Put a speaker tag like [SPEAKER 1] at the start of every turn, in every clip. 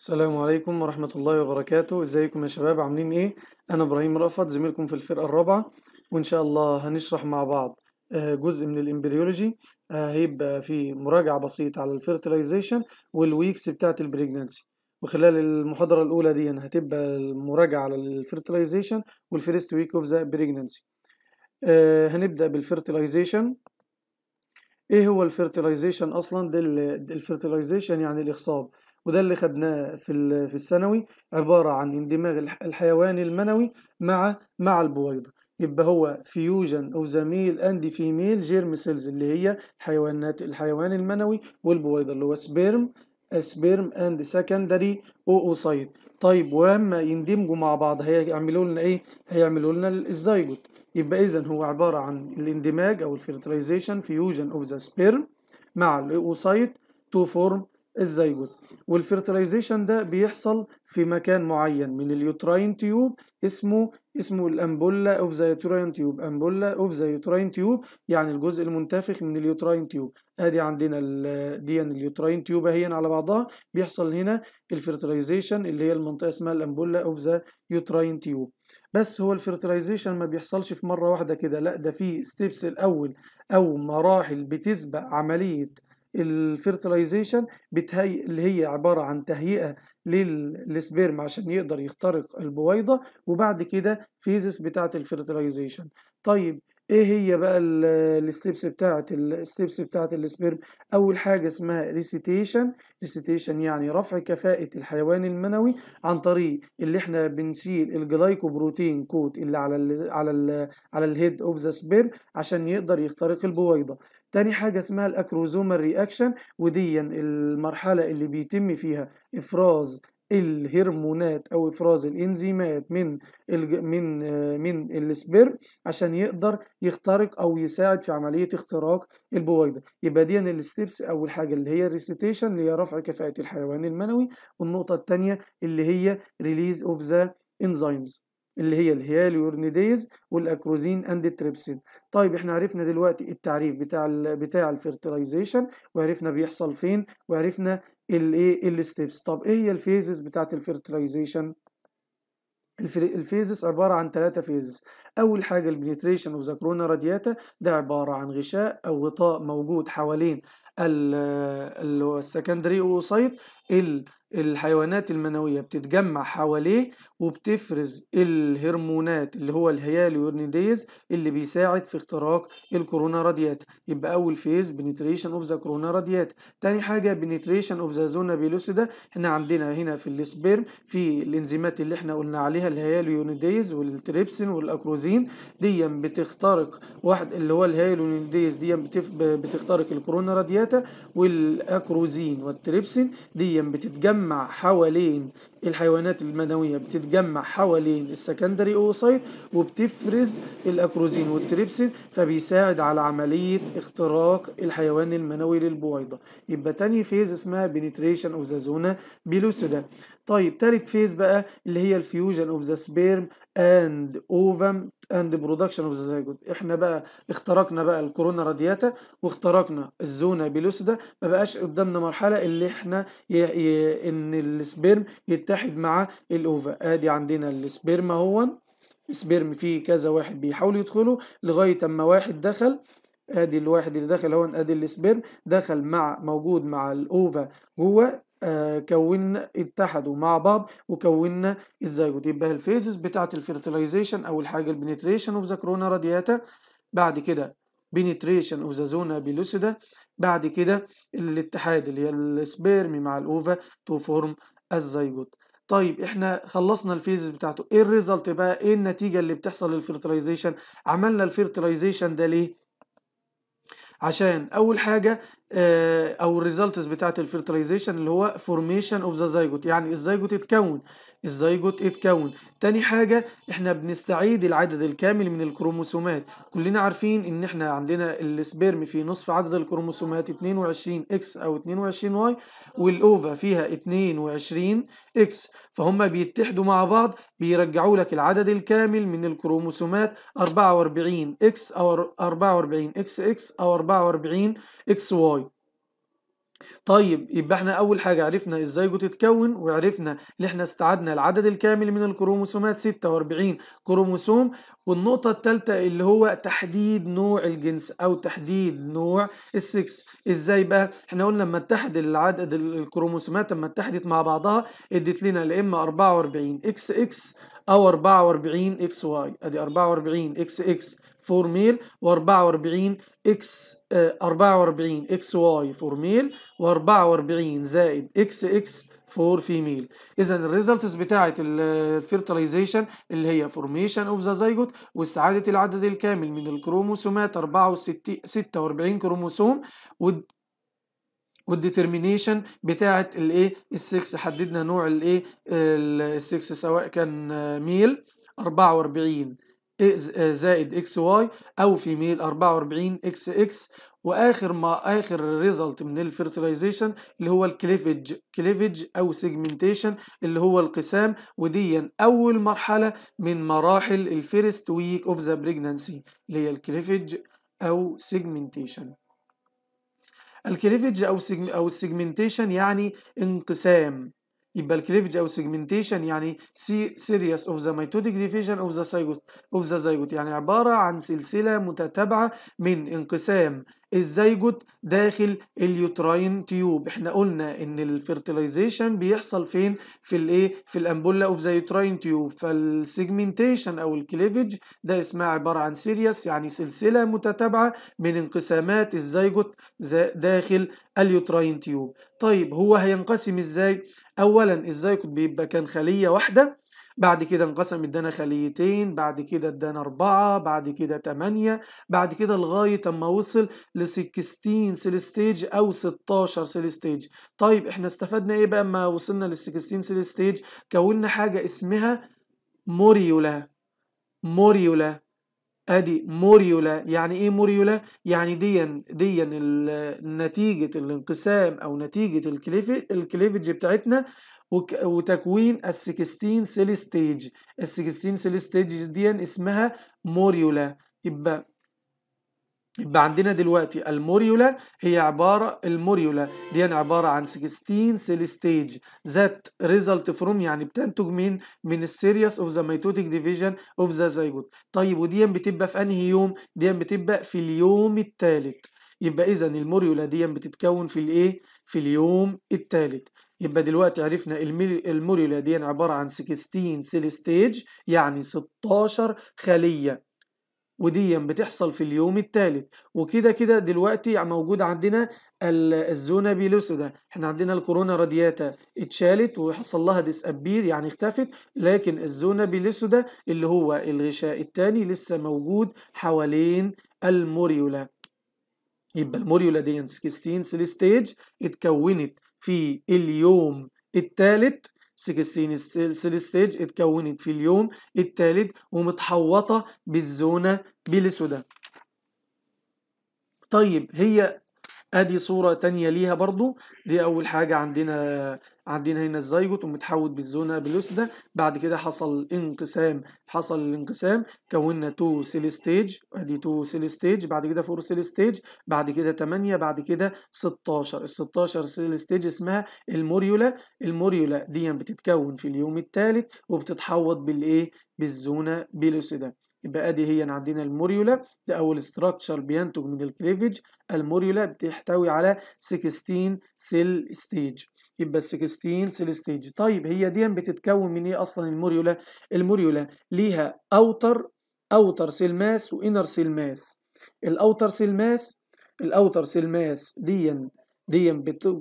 [SPEAKER 1] السلام عليكم ورحمة الله وبركاته ازيكم يا شباب عاملين ايه انا ابراهيم رأفت زميلكم في الفرقة الرابعة وان شاء الله هنشرح مع بعض آه، جزء من الامبريولوجي آه، هيبقى في مراجعة بسيطة على الفيرتلايزيشن والويكس بتاعة البريجنانسي وخلال المحاضرة الأولى دي هتبقى المراجعة على الفيرتلايزيشن والفيرست ويك اوف ذا بريجنانسي هنبدأ بالفيرتلايزيشن ايه هو الفيرتلايزيشن اصلا ده الفيرتلايزيشن يعني الاخصاب وده اللي خدناه في في الثانوي عبارة عن اندماج الحيواني المنوي مع مع البويضة يبقى هو فيوجن او زميل اند فيميل جيرم سيلز اللي هي حيوانات الحيوان المنوي والبويضة اللي هو سبيرم سبيرم اند سكندري اوسايد طيب ولما يندمجوا مع بعض هيعملوا لنا ايه هيعملوا لنا الزيجوت يبقى اذا هو عبارة عن الاندماج او الفيرتلايزيشن فيوجن اوف ذا سبيرم مع الاوسايد تو فورم الزيجوت والفيرتلايزيشن ده بيحصل في مكان معين من اليوتراين تيوب اسمه اسمه الامبولا اوف ذا يوتراين تيوب امبولا اوف ذا يوتراين تيوب يعني الجزء المنتفخ من اليوتراين تيوب ادي عندنا دي يعني اليوتراين تيوب اهي على بعضها بيحصل هنا الفيرتلايزيشن اللي هي المنطقه اسمها الامبولا اوف ذا يوتراين تيوب بس هو الفيرتلايزيشن ما بيحصلش في مره واحده كده لا ده في ستيبس الاول او مراحل بتسبق عمليه الفيرتلايزيشن بتهيئ اللي هي عباره عن تهيئه للسبيرم عشان يقدر يخترق البويضه وبعد كده فيزس بتاعه الفيرتلايزيشن طيب ايه هي بقى الستيبس بتاعه الستيبس بتاعه السبرم اول حاجه اسمها ريسيتيشن ريسيتيشن يعني رفع كفاءه الحيوان المنوي عن طريق اللي احنا بنشيل الجلايكوبروتين كوت اللي على ال على ال على الهيد اوف ذا سبرم عشان يقدر يخترق البويضه تاني حاجة اسمها الأكروزومال رياكشن وديا المرحلة اللي بيتم فيها إفراز الهرمونات او افراز الانزيمات من الج... من آه، من السبرم عشان يقدر يخترق او يساعد في عمليه اختراق البويضه يبقى دي الستبس اول حاجه اللي هي الريسيتيشن اللي هي رفع كفاءه الحيوان المنوي والنقطه الثانيه اللي هي ريليز اوف ذا انزيمز اللي هي الهياليورنيديز والاكروزين اند التريبسين طيب احنا عرفنا دلوقتي التعريف بتاع الـ بتاع الفيرتلايزيشن وعرفنا بيحصل فين وعرفنا الايه الستبس طب ايه هي الفيزز بتاعه الفيرتلايزيشن الفيزس عبارة عن ثلاثة فيزس أول حاجة البنتريشن اوف ذا كرونا رادياتا ده عبارة عن غشاء أو غطاء موجود حوالين السكندري اوسايت الحيوانات المنوية بتتجمع حواليه وبتفرز الهرمونات اللي هو الهياليورنيديز اللي بيساعد في اختراق الكورونا راديات يبقى أول فيز بنتريشن اوف ذا كورونا راديات تاني حاجة بنتريشن اوف ذا زونا بيلوسيدا احنا عندنا هنا في السبيرم في الانزيمات اللي احنا قلنا عليها الهياليورنيديز والتريبسين والاكروزين دي بتخترق واحد اللي هو الهياليورنيديز دي بتخترق الكورونا رادياتا والاكروزين والتريبسين دي بتتجمع حوالين الحيوانات المنوية بتتجمع حوالين السكندري اوسايت وبتفرز الاكروزين والتريبسين فبيساعد على عملية اختراق الحيوان المنوي للبويضة يبقى تاني فيز اسمها بنتريشن اوف ذا زونا بيلوسودا طيب تالت فيز بقى اللي هي الفيوجن اوف ذا سبيرم اند اوفم اند برودكشن اوف ذا زيجوت احنا بقى اخترقنا بقى الكورونا رادياتا واخترقنا الزونا بيلوسودا ما بقاش قدامنا مرحلة اللي احنا ي... ي... ان السبيرم يت بيتحد مع الأوفا ادي عندنا السبرم اهو سبرم فيه كذا واحد بيحاول يدخله لغاية اما واحد دخل ادي الواحد اللي دخل اهو ادي السبرم دخل مع موجود مع الاوفا جوه آه كونا اتحدوا مع بعض وكونا الزيجوت يبقى الفيزز بتاعه الفيرتلايزيشن اول حاجه البنتريشن اوف ذا كرونا رادياتا بعد كده بنتريشن اوف ذا زونا بيلوسيدا بعد كده الاتحاد اللي هي السبيرم مع الاوفا تو فورم الزيجوت طيب احنا خلصنا الفيزز بتاعته ايه الريزلت بقى ايه النتيجه اللي بتحصل للفيرتلايزيشن عملنا الفيرتلايزيشن ده ليه عشان اول حاجه آه، او الريزلتس بتاعت الفيرتلايزيشن اللي هو فورميشن اوف ذا زايجوت يعني الزايجوت اتكون الزايجوت اتكون تاني حاجه احنا بنستعيد العدد الكامل من الكروموسومات كلنا عارفين ان احنا عندنا السبيرم في نصف عدد الكروموسومات 22 اكس او 22 واي والاوفا فيها 22 اكس فهم بيتحدوا مع بعض بيرجعوا لك العدد الكامل من الكروموسومات 44 اكس او 44 اكس اكس او 44 اكس واي طيب يبقى احنا اول حاجة عرفنا ازاي بتتكون وعرفنا ان احنا استعدنا العدد الكامل من الكروموسومات 46 كروموسوم والنقطة الثالثة اللي هو تحديد نوع الجنس او تحديد نوع السكس ازاي بقى احنا قلنا لما اتحد العدد الكروموسومات لما اتحدت مع بعضها ادت لنا يا اما 44 اكس اكس او 44 اكس واي ادي 44 اكس اكس فور ميل و44 اكس 44 آه، اكس واي فور ميل و44 زائد اكس اكس فور فيميل اذا الريزلتس بتاعه الفيرتلايزيشن اللي هي فورميشن اوف ذا زايجوت واستعاده العدد الكامل من الكروموسومات 64 46 كروموسوم والديترمينيشن بتاعه الايه السكس حددنا نوع الايه السكس سواء كان ميل 44 آه، زائد اكس واي او في ميل 44 اكس اكس واخر ما اخر ريزلت من الفيرتلايزيشن اللي هو الكليفج كليفج او سيجمنتيشن اللي هو القسام وديا اول مرحله من مراحل الفيرست ويك اوف ذا بريجنانسي اللي هي الكليفج او سيجمنتيشن الكليفج او سيجم او السيجمنتيشن يعني انقسام يبقى الكليفج او سيجمنتيشن يعني سي سيريس اوف ذا ميتوديك ديفيجن اوف ذا سايجوت اوف ذا زايجوت يعني عباره عن سلسله متتابعه من انقسام الزيجوت داخل اليوتراين تيوب احنا قلنا ان الفيرتلايزيشن بيحصل فين في الايه في الامبولا اوف ذا يوتراين تيوب فالسيجمنتيشن او الكليفج ده اسمها عباره عن سيريس يعني سلسله متتابعه من انقسامات الزيجوت داخل اليوتراين تيوب طيب هو هينقسم ازاي اولا الزيجوت بيبقى كان خليه واحده بعد كده انقسم ادانا خليتين بعد كده ادانا أربعة بعد كده تمانية بعد كده لغاية أما وصل ل 16 سيل ستيج أو 16 سيل ستيج طيب احنا استفدنا ايه بقى اما وصلنا لل 16 سيل ستيج كوننا حاجة اسمها موريولا موريولا ادي موريولا يعني ايه موريولا يعني ديا ديا نتيجه الانقسام او نتيجه الكليفج بتاعتنا وتكوين السكستين سيل ستيج السكستين سيل ستيج دي اسمها موريولا يبقى يبقى عندنا دلوقتي الموريولا هي عبارة الموريولا دي عبارة عن 16 سيل ستيج ذات ريزلت فروم يعني بتنتج من من السيريس اوف ذا ميتوتيك ديفيجن اوف ذا زيجوت طيب ودي بتبقى في انهي يوم؟ دي بتبقى في اليوم الثالث يبقى اذا الموريولا دي بتتكون في الايه؟ في اليوم الثالث يبقى دلوقتي عرفنا الموريولا دي عبارة عن 16 سيل ستيج يعني 16 خلية ودي بتحصل في اليوم الثالث وكده كده دلوقتي موجود عندنا الزونا بيلوسودا احنا عندنا الكورونا رادياتا اتشالت وحصل لها ابير يعني اختفت لكن الزونا بيلوسودا اللي هو الغشاء الثاني لسه موجود حوالين الموريولا يبقى الموريولا دي 16 سيل ستيج اتكونت في اليوم الثالث 16 سيل ستيج اتكونت في اليوم الثالث ومتحوطه بالزونه بالسودان طيب هي ادي صورة تانية ليها برضو دي اول حاجة عندنا عندنا هنا الزيجوت ومتحول بالزونة بلوسدا بعد كده حصل انقسام حصل الانقسام كوننا تو سيل ستيج ادي تو سيل ستيج بعد كده فور سيل ستيج بعد كده 8 بعد كده 16 ال 16 سيل ستيج اسمها الموريولا الموريولا دي بتتكون في اليوم الثالث وبتتحوط بالايه بالزونة بلوسدا يبقى ادي هي عندنا الموريولا ده اول استراكشر بينتج من الكليفج الموريولا بتحتوي على 16 سيل ستيج يبقى 16 سيل ستيج طيب هي دي بتتكون من ايه اصلا الموريولا الموريولا ليها اوتر اوتر سيل ماس وانر سيل ماس الاوتر سيل ماس الاوتر سيل ماس دي دي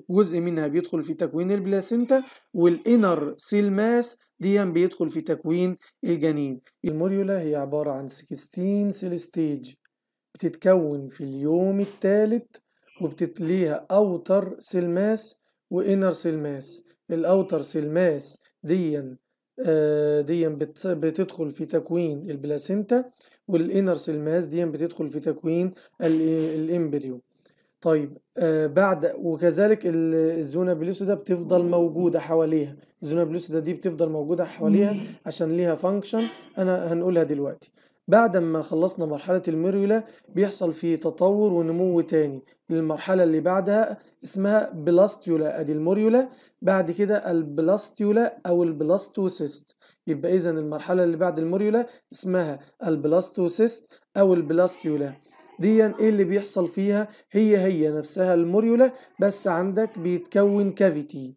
[SPEAKER 1] جزء منها بيدخل في تكوين البلاسينتا والانر سيل ماس دي بيدخل في تكوين الجنين الموريولا هي عبارة عن 16 سيل ستيج بتتكون في اليوم الثالث وبتتليها اوتر سيل ماس وانر سيل ماس الاوتر سيل ماس دي آه، دي بتدخل في تكوين البلاسينتا والانر سيل ماس دي بتدخل في تكوين الامبريو طيب آه بعد وكذلك الزونا بلوسيدا بتفضل موجودة حواليها الزونا بلوسيدا دي بتفضل موجودة حواليها عشان ليها فانكشن أنا هنقولها دلوقتي بعد ما خلصنا مرحلة الميرولا بيحصل في تطور ونمو تاني للمرحلة اللي بعدها اسمها بلاستيولا ادي الموريولا بعد كده البلاستيولا او البلاستوسيست يبقى اذا المرحلة اللي بعد الموريولا اسمها البلاستوسيست او البلاستيولا دي ايه اللي بيحصل فيها هي هي نفسها الموريولا بس عندك بيتكون كافيتي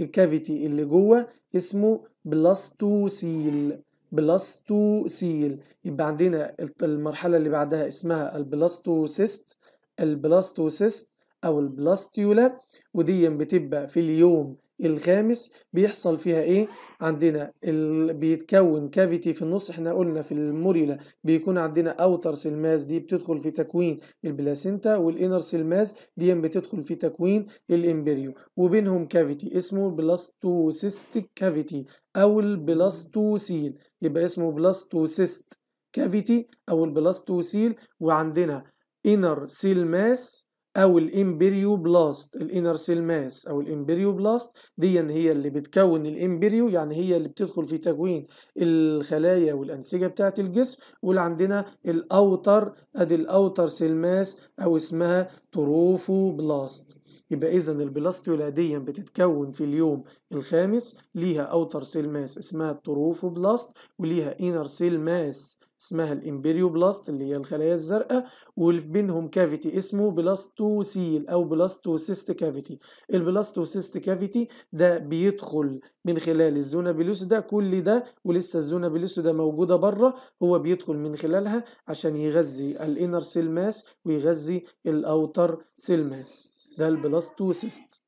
[SPEAKER 1] الكافيتي اللي جوه اسمه بلاستوسيل بلاستوسيل يبقى عندنا المرحله اللي بعدها اسمها البلاستوسيست البلاستوسيست او البلاستيولا ودي بتبقى في اليوم الخامس بيحصل فيها ايه عندنا ال... بيتكون كافيتي في النص احنا قلنا في الموريلا بيكون عندنا اوتر سلماز دي بتدخل في تكوين البلاسينتا والانر سلماز دي بتدخل في تكوين الامبريو وبينهم كافيتي اسمه بلاستوسيستيك كافيتي او البلاستوسيل يبقى اسمه بلاستوسيست كافيتي او البلاستوسيل وعندنا انر سيلماس او الامبريوبلاست الانر سيل ماس او الامبريوبلاست دي هي اللي بتكون الامبريو يعني هي اللي بتدخل في تكوين الخلايا والانسجه بتاعه الجسم واللي عندنا الاوتر ادي الاوتر سيل ماس او اسمها بلاست يبقى اذا البلاستيولا دي بتتكون في اليوم الخامس ليها اوتر سيل ماس اسمها بلاست وليها انر سيل ماس اسمها الامبريو بلاست اللي هي الخلايا الزرقاء واللي بينهم كافيتي اسمه بلاستوسيل او بلاستوسيست كافيتي البلاستوسيست كافيتي ده بيدخل من خلال الزونا ده كل ده ولسه الزونا ده موجوده بره هو بيدخل من خلالها عشان يغذي الانر سيل ماس ويغذي الاوتر سيل ماس ده البلاستوسيست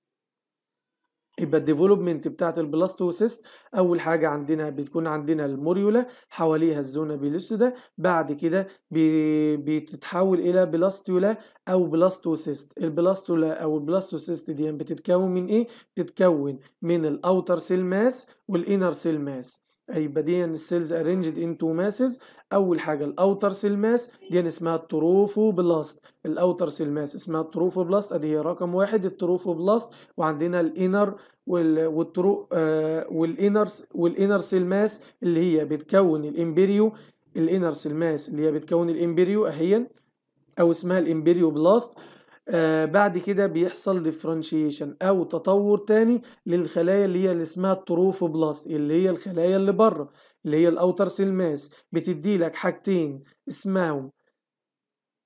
[SPEAKER 1] يبقى الديفلوبمنت بتاعه البلاستوسيست اول حاجه عندنا بتكون عندنا الموريولا حواليها الزونا بيلوسودا بعد كده بي بتتحول الى بلاستولا او بلاستوسيست البلاستولا او البلاستوسيست دي بتتكون من ايه بتتكون من الاوتر سيل ماس والانر سيل ماس أي بديهيا السيلز arranged into masses أول حاجة الأوتر سيل ماس دي اسمها بلاست الأوتر سيل ماس اسمها بلاست أدي هي رقم واحد بلاست وعندنا الإنر والترو آه، والإنر والإنر سيل ماس اللي هي بتكون الإمبريو الإنر سيل ماس اللي هي بتكون الإمبريو أهيا أو اسمها الإمبريو بلاست آه، بعد كده بيحصل ديفرنشيشن او تطور تاني للخلايا اللي هي اللي اسمها التروفوبلاست اللي هي الخلايا اللي بره اللي هي الاوتر سيل ماس بتدي لك حاجتين اسمهم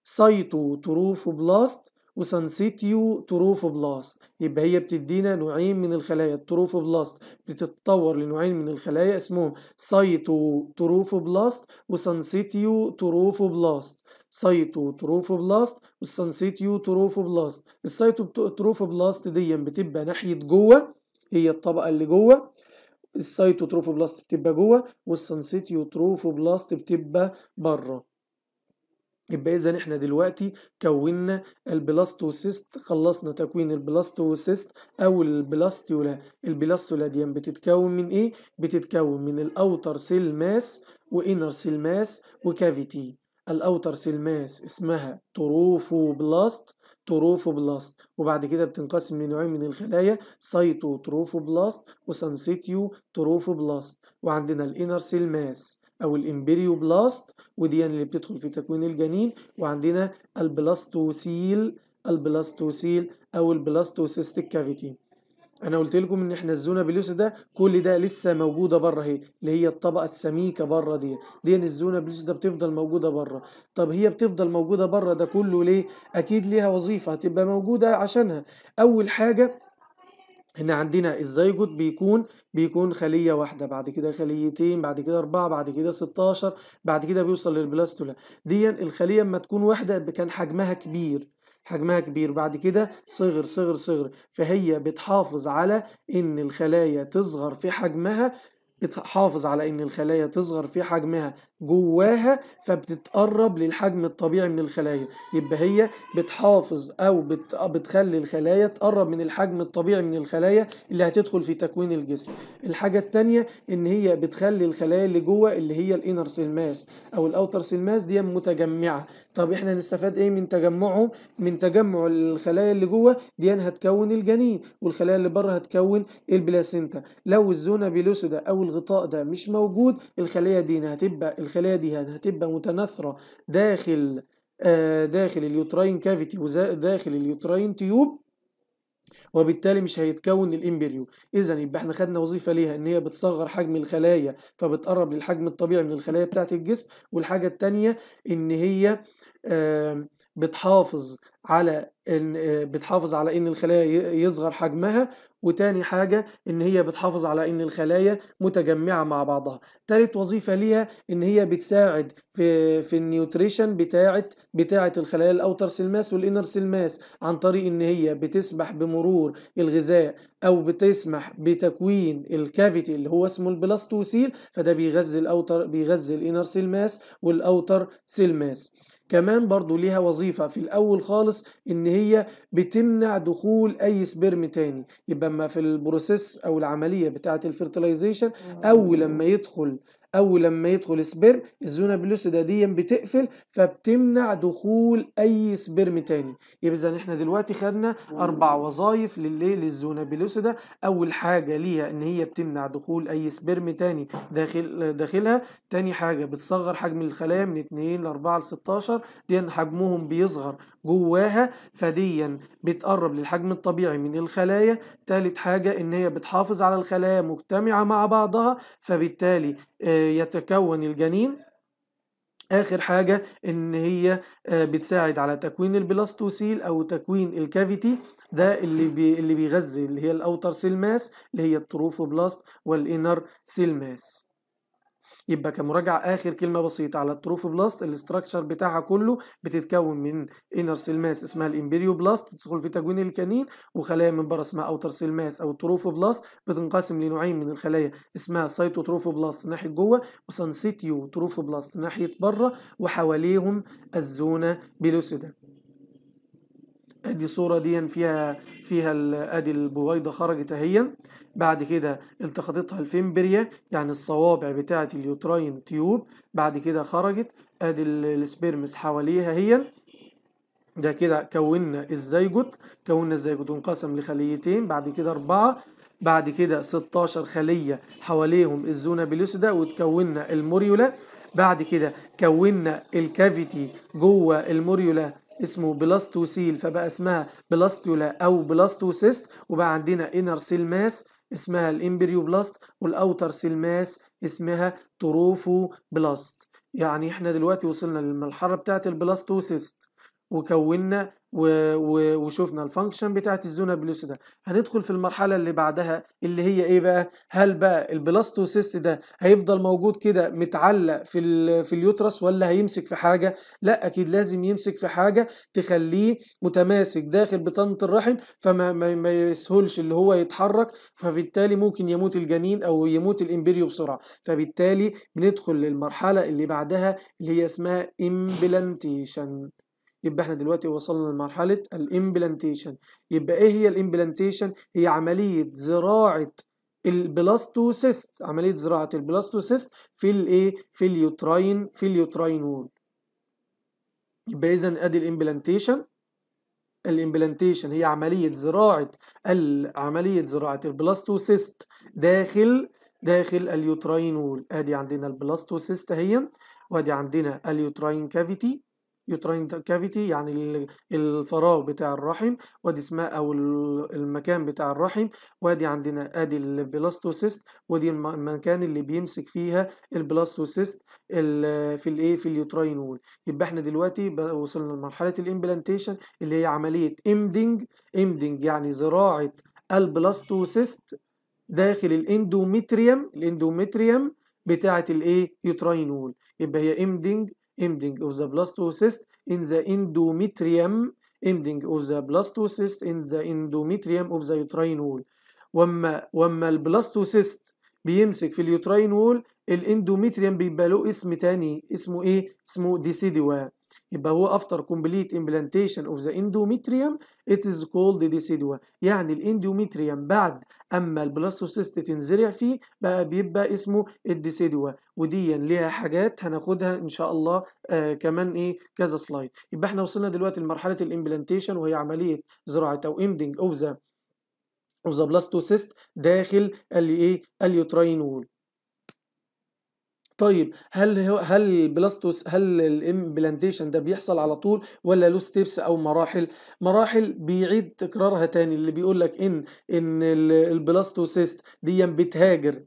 [SPEAKER 1] سايتو تروفوبلاست وسانسيتيو تروفوبلاست يبقى هي بتدينا نوعين من الخلايا التروفوبلاست بتتطور لنوعين من الخلايا اسمهم سايتو تروفوبلاست وسانسيتيو تروفوبلاست سايتو تروفوبلاست والسانسيتيو تروفوبلاست السايتو تروفوبلاست دي بتبقى ناحية جوه هي الطبقة اللي جوه السايتو تروفوبلاست بتبقى جوه والسانسيتيو تروفوبلاست بتبقى بره يبقى اذا احنا دلوقتي كونا البلاستوسيست خلصنا تكوين البلاستوسيست او البلاستيولا البلاستيولا دي بتتكون من ايه بتتكون من الاوتر سيل ماس وانر سيل ماس وكافيتي الاوتر سيل ماس اسمها تروفوبلاست تروفوبلاست وبعد كده بتنقسم لنوعين من الخلايا سايتو تروفوبلاست وسانسيتيو تروفوبلاست وعندنا الانر سيل ماس او الامبريوبلاست ودي يعني اللي بتدخل في تكوين الجنين وعندنا البلاستوسيل البلاستوسيل او البلاستوسيستيك كافيتي انا قلت لكم ان احنا الزونه بليوس ده كل ده لسه موجوده بره اهي اللي هي الطبقه السميكه بره دي دي الزونه بليوس ده بتفضل موجوده بره طب هي بتفضل موجوده بره ده كله ليه اكيد ليها وظيفه هتبقى موجوده عشانها اول حاجه هنا عندنا الزيجوت بيكون بيكون خلية واحدة بعد كده خليتين بعد كده أربعة بعد كده 16 بعد كده بيوصل للبلاستولا دي الخلية اما تكون واحدة كان حجمها كبير حجمها كبير بعد كده صغر صغر صغر فهي بتحافظ على ان الخلايا تصغر في حجمها بتحافظ على ان الخلايا تصغر في حجمها جواها فبتتقرب للحجم الطبيعي من الخلايا يبقى هي بتحافظ او بت... بتخلي الخلايا تقرب من الحجم الطبيعي من الخلايا اللي هتدخل في تكوين الجسم الحاجه الثانيه ان هي بتخلي الخلايا اللي جوه اللي هي الانر سيلماس او الاوتر سيلماس دي متجمعه طب احنا نستفاد ايه من تجمعه من تجمع الخلايا اللي جوه دي هتكون الجنين والخلايا اللي بره هتكون البلاسينتا لو الزونا بيلوسودا او الغطاء ده مش موجود الخلايا دي هتبقى الخلايا دي هتبقى متناثرة داخل آه، داخل اليوتراين كافيتي وداخل اليوتراين تيوب وبالتالي مش هيتكون الامبريو اذا يبقى احنا خدنا وظيفه ليها ان هي بتصغر حجم الخلايا فبتقرب للحجم الطبيعي من الخلايا بتاعه الجسم والحاجه الثانيه ان هي بتحافظ على ان آه، بتحافظ على ان الخلايا يصغر حجمها وتاني حاجة إن هي بتحافظ على إن الخلايا متجمعة مع بعضها تالت وظيفة ليها إن هي بتساعد في, في النيوتريشن بتاعة بتاعة الخلايا الأوتر سلماس والإنر سلماس عن طريق إن هي بتسمح بمرور الغذاء أو بتسمح بتكوين الكافيتي اللي هو اسمه البلاستوسيل فده بيغذي الأوتر بيغذي الإنر سلماس والأوتر سلماس كمان برضو ليها وظيفة في الأول خالص إن هي بتمنع دخول أي سبرم تاني يبقى لما في البروسيس او العمليه بتاعه الفيرتلايزيشن او لما يدخل او لما يدخل سبرم الزونه بلوسيدا دي بتقفل فبتمنع دخول اي سبرم تاني يبقى اذا احنا دلوقتي خدنا اربع وظائف للايه للزونه بلوسيدا اول حاجه ليها ان هي بتمنع دخول اي سبرم تاني داخل داخلها تاني حاجه بتصغر حجم الخلايا من 2 ل 4 ل 16 دي حجمهم بيصغر جواها فديا بتقرب للحجم الطبيعي من الخلايا تالت حاجه ان هي بتحافظ على الخلايا مجتمعه مع بعضها فبالتالي آه، يتكون الجنين اخر حاجه ان هي آه، بتساعد على تكوين البلاستوسيل او تكوين الكافيتي ده اللي بي اللي بيغذي اللي هي الاوتر سيل ماس اللي هي التروفوبلاست والانر سيل ماس يبقى كمراجعه اخر كلمه بسيطه على التروفوبلاست الاستراكشر بتاعها كله بتتكون من انر سيل ماس اسمها بلاست بتدخل في تكوين الكنين وخلايا من بره اسمها اوتر سيل ماس او التروفوبلاست بتنقسم لنوعين من الخلايا اسمها بلاست ناحيه جوه وسانسيتيو تروفوبلاست ناحيه بره وحواليهم الزونه بيلوسيدا ادي صورة دي فيها فيها ادي البويضة خرجت اهي بعد كده التقطتها الفيمبريا يعني الصوابع بتاعة اليوتراين تيوب بعد كده خرجت ادي السبيرمس حواليها اهي ده كده كونا الزيجوت كونا الزيجوت انقسم لخليتين بعد كده اربعة بعد كده 16 خلية حواليهم الزونة بيلوسدا وتكونا الموريولا بعد كده كونا الكافيتي جوه الموريولا اسمه بلاستوسيل فبقى اسمها بلاستولا او بلاستوسيست وبقى عندنا انر سيل ماس اسمها الامبريوبلاست والاوتر سيل ماس اسمها بلاست يعني احنا دلوقتي وصلنا للمرحله بتاعه البلاستوسيست وكوننا وشوفنا الفانكشن بتاعت الزونه بلس ده هندخل في المرحله اللي بعدها اللي هي ايه بقى هل بقى البلاستوسيست ده هيفضل موجود كده متعلق في في اليوترس ولا هيمسك في حاجه لا اكيد لازم يمسك في حاجه تخليه متماسك داخل بطنه الرحم فما ما, ما يسهلش اللي هو يتحرك فبالتالي ممكن يموت الجنين او يموت الامبريو بسرعه فبالتالي بندخل للمرحله اللي بعدها اللي هي اسمها امبلانتيشن يبقى احنا دلوقتي وصلنا لمرحلة الامبلانتيشن يبقى ايه هي الامبلانتيشن هي عملية زراعة البلاستوسيست عملية زراعة البلاستوسيست في الايه في اليوتراين في اليوتراين وول يبقى اذا ادي الامبلانتيشن الامبلانتيشن هي عملية زراعة عملية زراعة البلاستوسيست داخل داخل اليوتراين وول ادي عندنا البلاستوسيست اهي وادي عندنا اليوتراين كافيتي يوتراين كافيتي يعني الفراغ بتاع الرحم وادي اسمها او المكان بتاع الرحم وادي عندنا ادي البلاستوسيست ودي المكان اللي بيمسك فيها البلاستوسيست في الايه في اليوتراين وول يبقى احنا دلوقتي وصلنا لمرحله الامبلانتيشن اللي هي عمليه امدنج امدنج يعني زراعه البلاستوسيست داخل الاندوميتريم الاندوميتريم بتاعه الايه يوتراين وول يبقى هي امدنج ending of the blastocyst in the endometrium ending of the blastocyst in the endometrium of the uterine wall وما وما البلاستوسيست بيمسك في اليوتراين وول الاندوميتريم بيبقى له اسم تاني اسمه ايه اسمه ديسيدوا يبقى هو افتر كومبليت امبلانتيشن اوف ذا اندوميتريوم ات از كولد ديسيدوا يعني الاندوميتريوم بعد اما البلاستوسيست تنزرع فيه بقى بيبقى اسمه الديسيدوا ودي ليها حاجات هناخدها ان شاء الله آه كمان ايه كذا سلايد يبقى احنا وصلنا دلوقتي لمرحله الامبلانتيشن وهي عمليه زراعه او امدنج اوف ذا اوف ذا بلاستوسيست داخل الايه اليوتراين وول طيب هل هل بلاستوس هل الامبلانتيشن ده بيحصل على طول ولا له ستيبس او مراحل مراحل بيعيد تكرارها تاني اللي بيقول لك ان ان البلاستوسيست دي بتهاجر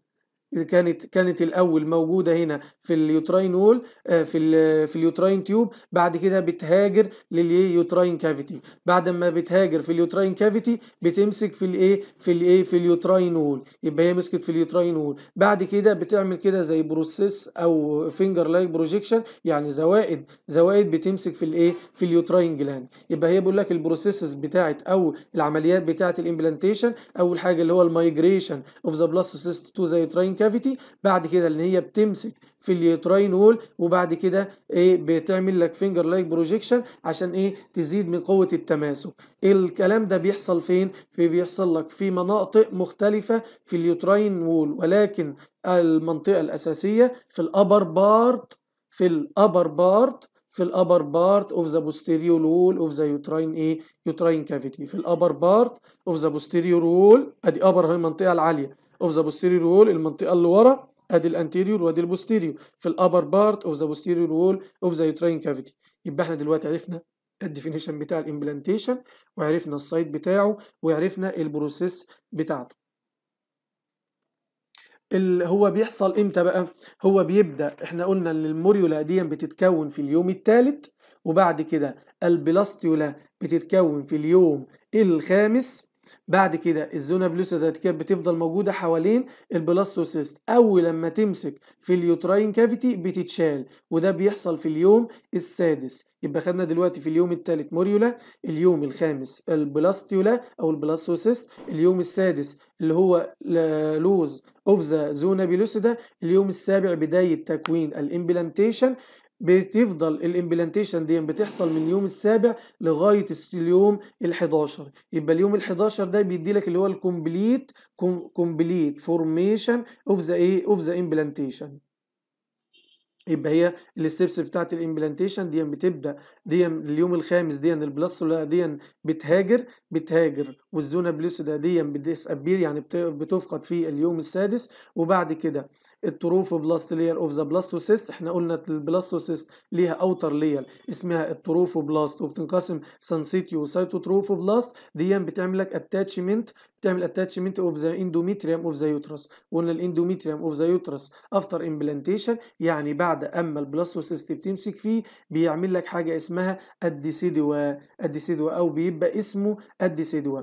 [SPEAKER 1] كانت كانت الاول موجوده هنا في اليوتراين وول آه، في ال في اليوتراين تيوب بعد كده بتهاجر لليوتراين كافيتي بعد ما بتهاجر في اليوتراين كافيتي بتمسك في الايه في الايه في اليوتراين وول يبقى هي مسكت في اليوتراين وول بعد كده بتعمل كده زي بروسيس او فينجر لايك بروجيكشن يعني زوائد زوائد بتمسك في الايه في اليوتراين جلاند يبقى هي بيقول لك البروسيسز بتاعت او العمليات بتاعت الامبلانتيشن اول حاجه اللي هو المايجريشن اوف ذا بلاستوسيست تو ذا يوتراين كافيتي بعد كده اللي هي بتمسك في اليوتراين وول وبعد كده ايه بتعمل لك فينجر لايك بروجيكشن عشان ايه تزيد من قوه التماسك الكلام ده بيحصل فين في بيحصل لك في مناطق مختلفه في اليوتراين وول ولكن المنطقه الاساسيه في الابر بارت في الابر بارت في الابر بارت اوف ذا posterior وول اوف ذا يوتراين ايه يوتراين كافيتي في الابر بارت اوف ذا posterior وول ادي ابر هي المنطقه العاليه اوف ذا posterior wall المنطقه اللي ورا ادي الانتيريور وادي البوستيريور في الابر بارت اوف ذا بوستيريور وول اوف ذا يوتراين كافيتي يبقى احنا دلوقتي عرفنا الديفينيشن بتاع الامبلانتيشن وعرفنا السايت بتاعه وعرفنا البروسيس بتاعته اللي هو بيحصل امتى بقى هو بيبدا احنا قلنا ان الموريولا دي بتتكون في اليوم الثالث وبعد كده البلاستيولا بتتكون في اليوم الخامس بعد كده الزونا بلوسيدات كاب بتفضل موجوده حوالين البلاستوسيست اول لما تمسك في اليوتراين كافيتي بتتشال وده بيحصل في اليوم السادس يبقى خدنا دلوقتي في اليوم الثالث موريولا اليوم الخامس البلاستيولا او البلاستوسيست اليوم السادس اللي هو لوز اوف ذا زونا بيلوسيدا اليوم السابع بدايه تكوين الامبلانتيشن بتفضل الامبلانتيشن دي بتحصل من يوم السابع لغايه اليوم ال11 يبقى اليوم ال11 ده بيدي لك اللي هو الكومبليت كومبليت فورميشن اوف ذا ايه اوف ذا امبلانتيشن يبقى هي الستبس بتاعت الامبلانتيشن دي بتبدا دي اليوم الخامس دي البلاسولا دي بتهاجر بتهاجر والزونا بلوسيدا دي بتسابير يعني بتفقد في اليوم السادس وبعد كده التروف بلاست لير اوف ذا بلاستوسيست احنا قلنا البلاستوسيست ليها اوتر لير اسمها التروف بلاست وبتنقسم سانسيتيو وسايتوتروف بلاست دي بتعمل لك اتاتشمنت بتعمل اتاتشمنت اوف ذا اندوميتريوم اوف ذا يوترس قلنا الاندوميتريوم اوف ذا يوترس افتر امبلانتيشن يعني بعد بعد اما البلس والسيستم تمسك فيه بيعمل لك حاجه اسمها الديسيدوا الديسيدوا او بيبقى اسمه الديسيدوا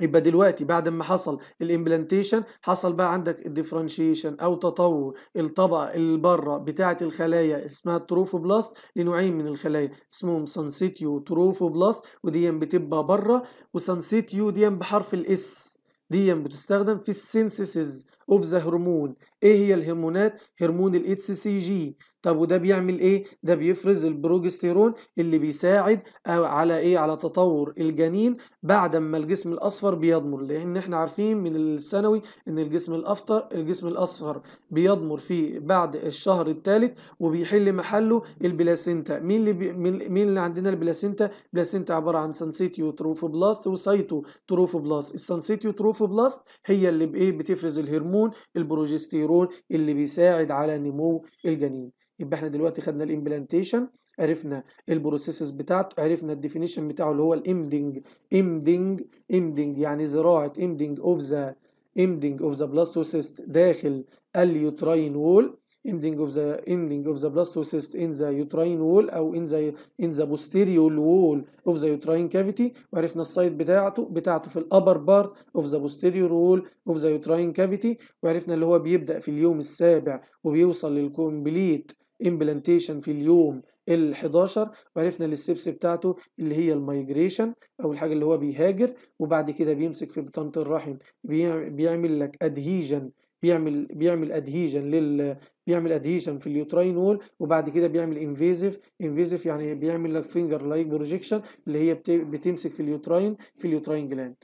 [SPEAKER 1] يبقى دلوقتي بعد ما حصل الامبلانتيشن حصل بقى عندك الديفرنشيشن او تطور الطبقه اللي بره بتاعه الخلايا اسمها التروفوبلاست لنوعين من الخلايا اسمهم سانسيتيو بلاست ودي بتبقى بره وسانسيتيو دي بحرف الاس دي بتستخدم في السينسيسز اوف ذا هرمون ايه هي الهرمونات هرمون الاتش سي جي طب وده بيعمل ايه ده بيفرز البروجستيرون اللي بيساعد آه، على ايه على تطور الجنين بعد ما الجسم الاصفر بيضمر لان احنا عارفين من الثانوي ان الجسم الافطر الجسم الاصفر بيضمر في بعد الشهر الثالث وبيحل محله البلاسينتا مين اللي بي مين اللي عندنا البلاسينتا بلاسينتا عباره عن سانسيتيو تروفوبلاست وسايتو تروفوبلاست السانسيتيو بلاست هي اللي بايه بتفرز الهرمون البروجستيرون اللي بيساعد على نمو الجنين يبقى احنا دلوقتي خدنا الامبلانتيشن عرفنا البروسيسز بتاعته عرفنا الديفينيشن بتاعه اللي هو الامدنج امدنج امدنج يعني زراعه امدنج اوف ذا امدنج اوف ذا بلاستوسيست داخل اليوتراين وول امدنج اوف ذا امدنج اوف ذا بلاستوسيست ان ذا يوتراين وول او ان ذا ان ذا بوستيريور وول اوف ذا يوتراين كافيتي وعرفنا السايت بتاعته بتاعته في الابر بارت اوف ذا بوستيريور وول اوف ذا يوتراين كافيتي وعرفنا اللي هو بيبدا في اليوم السابع وبيوصل للكومبليت امبلانتيشن في اليوم ال 11 وعرفنا الستبس بتاعته اللي هي المايجريشن او الحاجه اللي هو بيهاجر وبعد كده بيمسك في بطانه الرحم بيعمل لك ادهيجن بيعمل بيعمل ادهيجن لل بيعمل ادهيجن في اليوتراين وول وبعد كده بيعمل انفيزيف انفيزيف يعني بيعمل لك فينجر لايك بروجيكشن اللي هي بتمسك في اليوتراين في اليوتراين جلاند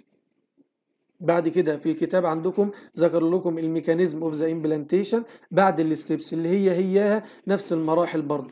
[SPEAKER 1] بعد كده في الكتاب عندكم ذكر لكم الميكانيزم اوف ذا امبلانتيشن بعد الستبس اللي هي هيها نفس المراحل برضه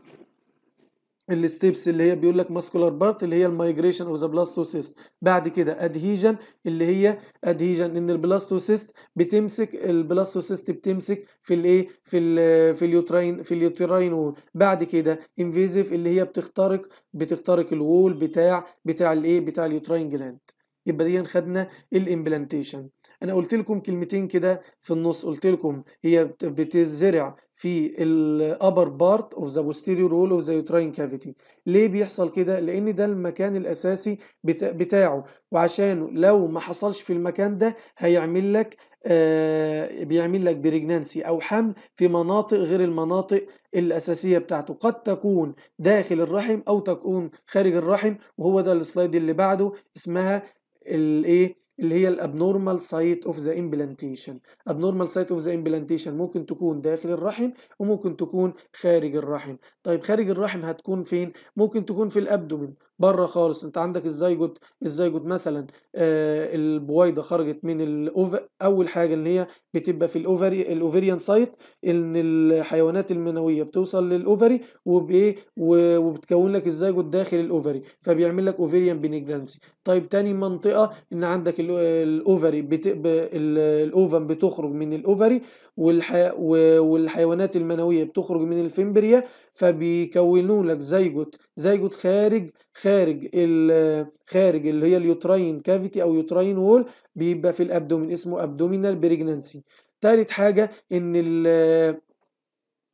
[SPEAKER 1] الستبس اللي هي بيقول لك ماسكولار بارت اللي هي المايجريشن اوف ذا بلاستوسيست بعد كده ادهيجن اللي هي ادهيجن ان البلاستوسيست بتمسك البلاستوسيست بتمسك في الايه في الـ في اليوتراين في اليوتراين وول بعد كده انفيزيف اللي هي بتخترق بتخترق الوول بتاع بتاع الايه بتاع اليوتراين جلاند يبقى دي خدنا الامبلانتيشن انا قلت لكم كلمتين كده في النص قلت لكم هي بتزرع في الابر بارت اوف ذا posterior wall اوف ذا يوتراين كافيتي ليه بيحصل كده لان ده المكان الاساسي بتاعه وعشان لو ما حصلش في المكان ده هيعمل لك آه بيعمل لك بريجنانسي او حمل في مناطق غير المناطق الاساسيه بتاعته قد تكون داخل الرحم او تكون خارج الرحم وهو ده السلايد اللي بعده اسمها الايه اللي هي الابنورمال سايت اوف ذا امبلانتيشن ابنورمال سايت اوف ذا امبلانتيشن ممكن تكون داخل الرحم وممكن تكون خارج الرحم طيب خارج الرحم هتكون فين ممكن تكون في الابدومين بره خالص انت عندك الزيجوت الزيجوت مثلا آه البويضه خرجت من الأوف... اول حاجه ان هي بتبقى في الاوفري الاوفريان سايت ان الحيوانات المنويه بتوصل للاوفري وبايه وبتكون لك الزيجوت داخل الاوفري فبيعمل لك اوفريان بنجلانسي طيب تاني منطقة ان عندك الاوفري الاوفن بتخرج من الاوفري والحيوانات المنوية بتخرج من الفيمبريا فبيكونوا لك زيجوت زيجوت خارج خارج خارج اللي هي اليوتراين كافيتي او يوتراين وول بيبقى في الابدومين اسمه ابدومينال بريجنانسي تالت حاجة ان ال...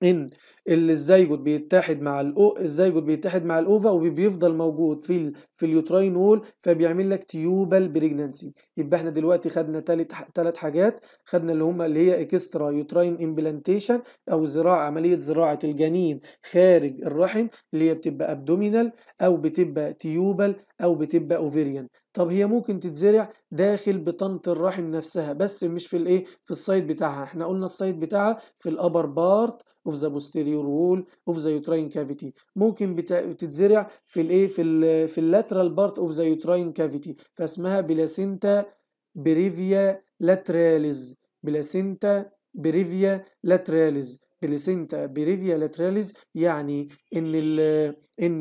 [SPEAKER 1] ان اللي الزيجوت بيتحد مع الأو الزيجوت بيتحد مع الأوفا وبيفضل موجود في ال... في وول فبيعمل لك تيوبال بريجنانسي يبقى احنا دلوقتي خدنا ثالث ثلاث حاجات خدنا اللي هم اللي هي اكسترا يوتراين امبلانتيشن أو زراعة عملية زراعة الجنين خارج الرحم اللي هي بتبقى ابدومينال أو بتبقى تيوبال أو بتبقى اوفيريان طب هي ممكن تتزرع داخل بطنة الرحم نفسها بس مش في الايه في السايد بتاعها احنا قلنا السايد بتاعها في الابر بارت اوف ذا بوستيريو وول اوف ذا يوتراين كافيتي ممكن بتتزرع في الايه في الـ في اللاترال بارت اوف ذا يوتراين كافيتي فاسمها بلاسينتا بريفيا لاتراليز بلاسينتا بريفيا لاتراليز بليسنتا بريديا لاتراليز يعني ان الـ ان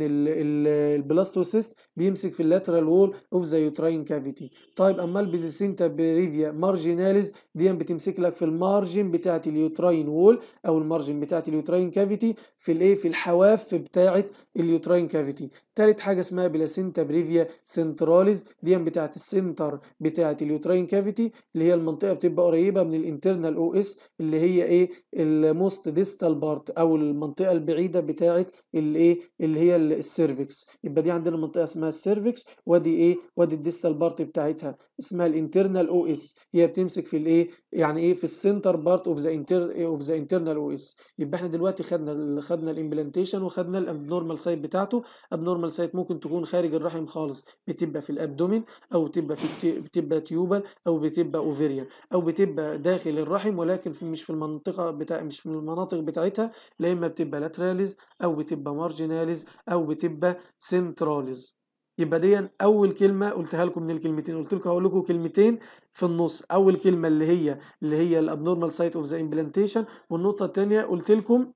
[SPEAKER 1] البلاستوسيست بيمسك في اللاترال وول اوف ذا يوتراين كافيتي طيب اما البليسنتا بريديا مارجيناليز دي بتمسك لك في المارجن بتاعه اليوتراين وول او المارجن بتاعه اليوتراين كافيتي في الايه في الحواف بتاعه اليوتراين كافيتي ثالث حاجه اسمها بليسينتا بريفيا سنتراليز دي بتاعه السنتر بتاعه اليوتراين كافيتي اللي هي المنطقه بتبقى قريبه من الانترنال او اس اللي هي ايه الموست ديستال بارت او المنطقه البعيده بتاعه الايه اللي هي السيرفكس يبقى دي عندنا منطقه اسمها السيرفكس وادي ايه وادي الديستال بارت بتاعتها اسمها الانترنال او اس هي بتمسك في الايه يعني ايه في السنتر بارت اوف ذا انتر اوف ذا انترنال او اس يبقى احنا دلوقتي خدنا خدنا الامبلانتيشن وخدنا الابنورمال سايت بتاعته ابنورمال سايت ممكن تكون خارج الرحم خالص بتبقى في الابدومين او بتبقى في بتبقى تيوبال او بتبقى اوفيريان او بتبقى داخل الرحم ولكن في مش في المنطقه بتاع مش في المناطق المناطق بتاعتها لا اما بتبقى لاتراليز او بتبقى مارجيناليز او بتبقى سنتراليز يبقى دي اول كلمه قلتها لكم من الكلمتين قلت لكم هقول لكم كلمتين في النص اول كلمه اللي هي اللي هي الابنورمال سايت اوف ذا امبلانتيشن والنقطه الثانيه قلت لكم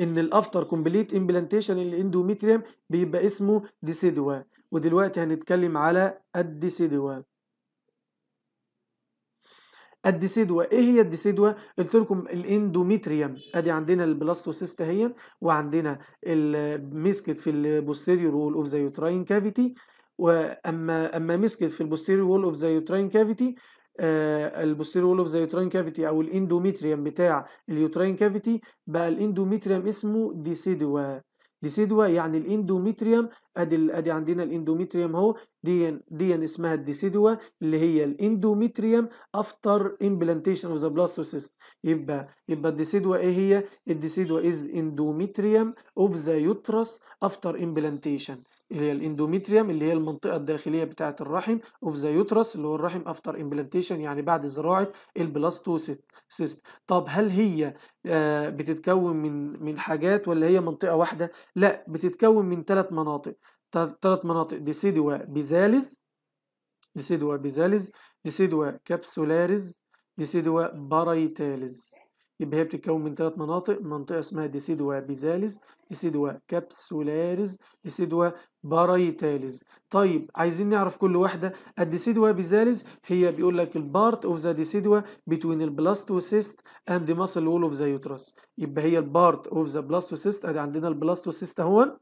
[SPEAKER 1] ان الافتر كومبليت امبلانتيشن الاندوميتريم بيبقى اسمه ديسيدوا ودلوقتي هنتكلم على الديسيدوال الديسيدوا ايه هي الديسيدوا قلت لكم الاندوميتريم ادي عندنا البلاستوسيست اهي وعندنا المسكت في البوستيريور وول اوف ذا يوتراين كافيتي واما اما مسكت في البوستيريور وول اوف ذا يوتراين كافيتي آه، البوستيريور وول اوف ذا يوتراين كافيتي او الاندوميتريم بتاع اليوتراين كافيتي بقى الاندوميتريم اسمه ديسيدوا ديسيدوا يعني الاندوميتريوم ادي ادي عندنا الاندوميتريوم اهو دي دي اسمها الديسيدوا اللي هي الاندوميتريوم افتر امبلانتيشن اوف ذا بلاستوسيست يبقى يبقى الديسيدوا ايه هي الديسيدوا از اندوميتريوم اوف ذا يوترس افتر امبلانتيشن اللي هي الاندوميتريوم اللي هي المنطقه الداخليه بتاعه الرحم اوف ذا يوترس اللي هو الرحم افتر امبلانتيشن يعني بعد زراعه البلاستوسيست سيست طب هل هي آه، بتتكون من من حاجات ولا هي منطقه واحده لا بتتكون من ثلاث مناطق ثلاث مناطق ديسيدوا بيزاليز ديسيدوا بيزاليز ديسيدوا كابسولاريز ديسيدوا بارايتاليز يبقى هي بتتكون من ثلاث مناطق منطقة اسمها ديسيدوا بيزاليز ديسيدوا كابسولاريز ديسيدوا بارايتاليز طيب عايزين نعرف كل واحدة الديسيدوا بيزاليز هي بيقول لك البارت اوف ذا ديسيدوا بتوين البلاستوسيست اند ماسل وول اوف ذا يوترس يبقى هي البارت اوف ذا بلاستوسيست ادي عندنا البلاستوسيست اهون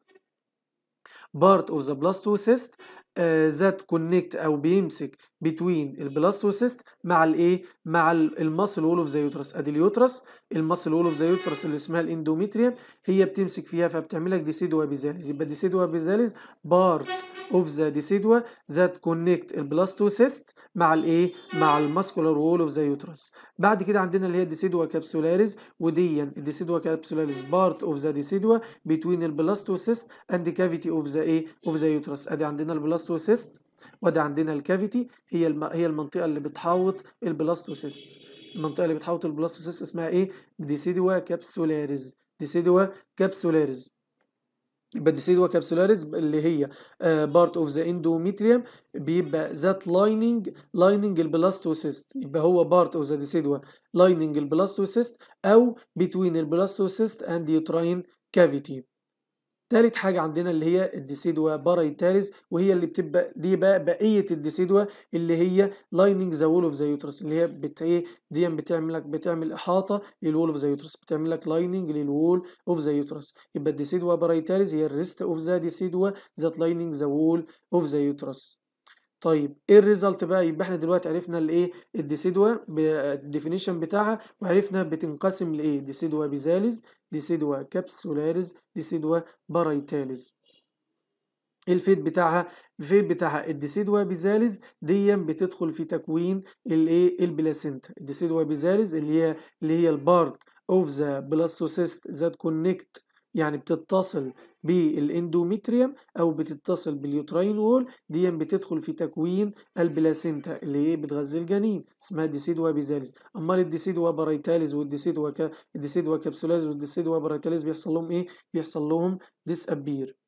[SPEAKER 1] بارت اوف ذا بلاستوسيست آه، ذات كونكت او بيمسك بتوين البلاستوسيست مع الايه مع الماسل وول اوف ذا يوترس ادي اليوترس المصل وول زي يوترس اللي اسمها الاندوميتريال هي بتمسك فيها فبتعمل لك ديسيدوا بيزاليز يبقى ديسيدوا بيزاليز بارت اوف ذا ديسيدوا ذات كونكت البلاستوسيست مع الايه مع الماسكولار وول اوف ذا يوترس بعد كده عندنا اللي هي الديسيدوا كابسولاريز وديا الديسيدوا كابسولاريز بارت اوف ذا ديسيدوا بتوين البلاستوسيست اند كافيتي اوف ذا ايه اوف ذا يوترس ادي عندنا البلاستوسيست وادي عندنا الكافيتي هي الم... هي المنطقه اللي بتحوط البلاستوسيست المنطقه اللي بتحوط البلاستوسيست اسمها ايه ديسيدوا كابسولاريز ديسيدوا كابسولاريز يبقى ديسيدوا كابسولاريز اللي هي بارت اوف ذا اندوميتريوم بيبقى ذات لايننج لايننج البلاستوسيست يبقى هو بارت اوف ذا ديسيدوا لايننج البلاستوسيست او بتوين البلاستوسيست اند يوتراين كافيتي تالت حاجة عندنا اللي هي الديسيدوا بارايتاريز وهي اللي بتبقى دي بقى بقية الديسيدوا اللي هي لايننج ذا وول اوف ذا يوترس اللي هي بت ايه دي يعني بتعمل لك بتعمل احاطة للوول اوف ذا يوترس بتعمل لك لايننج للوول اوف ذا يوترس يبقى الديسيدوا بارايتاريز هي الريست اوف ذا ديسيدوا ذات لايننج ذا وول اوف ذا يوترس طيب ايه الريزلت بقى يبقى احنا دلوقتي عرفنا الايه الديسيدوا الديفينيشن بتاعها وعرفنا بتنقسم لايه ديسيدوا بيزاليز ديسيدوا كابسولاريز ديسيدوا بارايتاليز الفيد بتاعها الفيد بتاعها الديسيدوا بيزاليز دي بتدخل في تكوين الايه البلاسينتا الديسيدوا بيزاليز اللي هي اللي هي البارت اوف ذا بلاستوسيست ذات كونكت يعني بتتصل بالاندوميتريم او بتتصل باليوترين وول دي بتدخل في تكوين البلاسينتا اللي هي بتغذي الجنين اسمها ديسيدوا بيزاليز امال الديسيدوا بارايتاليز والديسيدوا ك... الديسيدوا كابسولاز والديسيدوا بارايتاليز بيحصل لهم ايه بيحصل لهم ديس ابير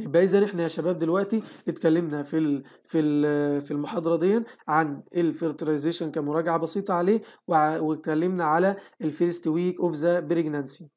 [SPEAKER 1] يبقى اذا احنا يا شباب دلوقتي اتكلمنا في الـ في الـ في المحاضره دي عن الفيرتلايزيشن كمراجعه بسيطه عليه واتكلمنا على الفيرست ويك اوف ذا بريجنانسي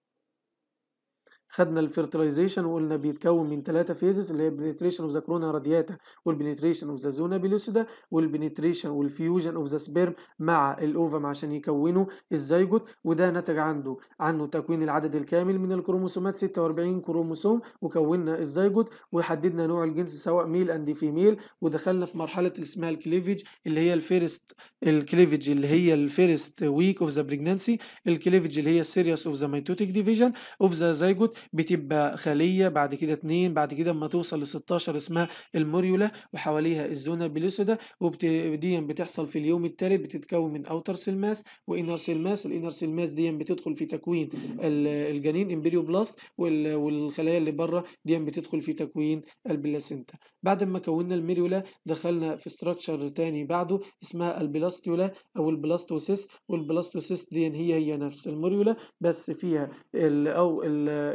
[SPEAKER 1] خدنا الفيرتلايزيشن وقلنا بيتكون من ثلاثه فيزز اللي هي البنتريشن اوف ذا كرونا رادياتا والبنتريشن اوف ذا زونا بيلوسيدا والبنتريشن والفيوجن اوف ذا سبيرم مع الاوفم عشان يكونوا الزيجوت وده نتج عنده عنه تكوين العدد الكامل من الكروموسومات 46 كروموسوم وكوننا الزيجوت وحددنا نوع الجنس سواء ميل اند فيميل ودخلنا في مرحله اللي اسمها الكليفج اللي هي الفيرست الكليفج اللي هي الفيرست ويك اوف ذا بريجنانسي الكليفج اللي هي السيريس اوف ذا ميتوتيك ديفيجن اوف ذا زيجوت بتبقى خليه بعد كده اتنين بعد كده اما توصل ل 16 اسمها الموريولا وحواليها الزونه بيلوسودا ودي بتحصل في اليوم الثالث بتتكون من اوتر سيلماس وانر سيلماس الانر سيلماس دي بتدخل في تكوين الجنين امبريو بلاست والخلايا اللي بره دي بتدخل في تكوين البلاسينتا بعد ما كونا الميريولا دخلنا في ستراكشر تاني بعده اسمها البلاستيولا او البلاستوسيس والبلاستوسيس دي هي هي نفس الموريولا بس فيها او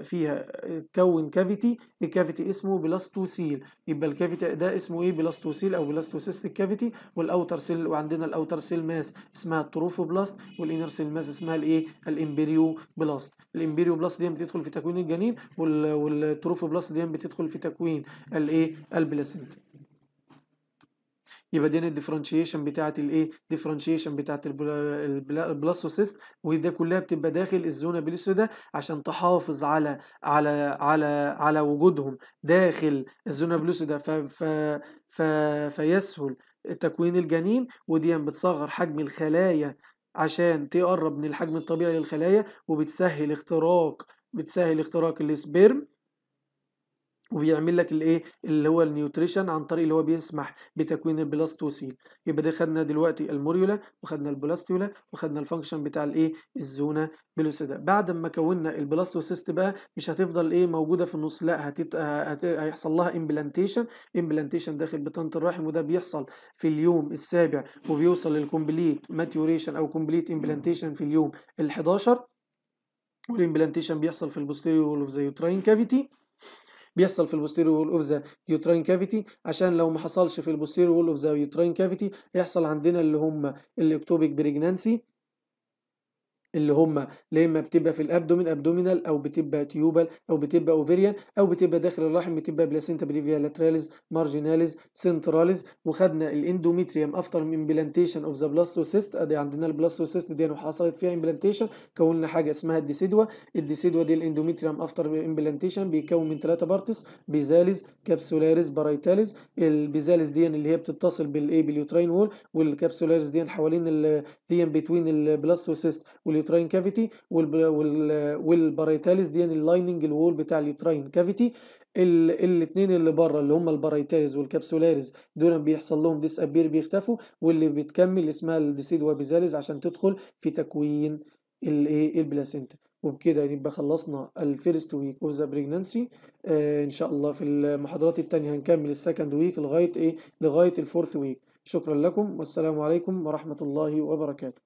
[SPEAKER 1] في فيها تكون كافيتي الكافيتي اسمه بلاستوسيل يبقى الكافيتي ده اسمه ايه بلاستوسيل او بلاستوسيستيك كافيتي والاوتر سيل وعندنا الاوتر سيل ماس اسمها التروفو بلاست والانر سيل ماس اسمها الايه الامبريو بلاست الامبريو بلاست دي بتدخل في تكوين الجنين والتروفو بلاست دي بتدخل في تكوين الايه البلاسنتا يبقى دي الديفرنشيشن بتاعه الايه ديفرنشيشن بتاعه البلاستوسيست وده كلها بتبقى داخل الزونه ده عشان تحافظ على على على على وجودهم داخل الزونه ده ف ف ف فيسهل تكوين الجنين ودي بتصغر حجم الخلايا عشان تقرب من الحجم الطبيعي للخلايا وبتسهل اختراق بتسهل اختراق السبرم وبيعمل لك الايه اللي هو النيوتريشن عن طريق اللي هو بيسمح بتكوين البلاستوسيل يبقى ده خدنا دلوقتي الموريولا وخدنا البلاستيولا وخدنا الفانكشن بتاع الايه الزونه بيلوسيدا بعد ما كونا البلاستوسيست بقى مش هتفضل ايه موجوده في النص لا هتت... هت... هيحصل لها امبلانتيشن امبلانتيشن داخل بطانه الرحم وده بيحصل في اليوم السابع وبيوصل للكومبليت ماتيوريشن او كومبليت امبلانتيشن في اليوم ال11 والامبلانتيشن بيحصل في البوستيريور اوف ذا يوتراين كافيتي بيحصل في البوستيريور وول اوف ذا يوتراين كافيتي عشان لو ما حصلش في البوستيريور وول اوف ذا يوتراين كافيتي يحصل عندنا اللي هم الاكتوبيك بريجنانسي اللي هم لما بتبقى في الابدومين ابدومينال او بتبقى تيوبال او بتبقى اوفيريان او بتبقى داخل الرحم بتبقى بلاسينتا بريفيا لاتراليز مارجيناليز سنتراليز وخدنا الاندوميتريوم افتر امبلانتيشن اوف ذا بلاستوسيست ادي عندنا البلاستوسيست دي وحصلت فيها امبلانتيشن كوننا حاجه اسمها الديسيدوا الديسيدوا دي الاندوميتريوم افتر امبلانتيشن بيكون من ثلاثه بارتس بيزاليز كابسولاريز بارايتاليز البيزاليز دي اللي هي بتتصل بالايه باليوترين وول والكابسولاريز دي حوالين دي بتوين البلاستوسيست واليوتراين اليوتراين كافيتي والبريتاليس دي يعني اللايننج الوول بتاع اليوتراين كافيتي الاثنين اللي بره اللي هم البريتاليس والكابسولاريز دول بيحصل لهم ديس ابير بيختفوا واللي بتكمل اسمها الديسيد وابيزاليز عشان تدخل في تكوين الايه البلاسينتا وبكده يبقى خلصنا الفيرست ويك اوف ذا بريجنانسي ان شاء الله في المحاضرات الثانيه هنكمل السكند ويك لغايه ايه لغايه الفورث ويك شكرا لكم والسلام عليكم ورحمه الله وبركاته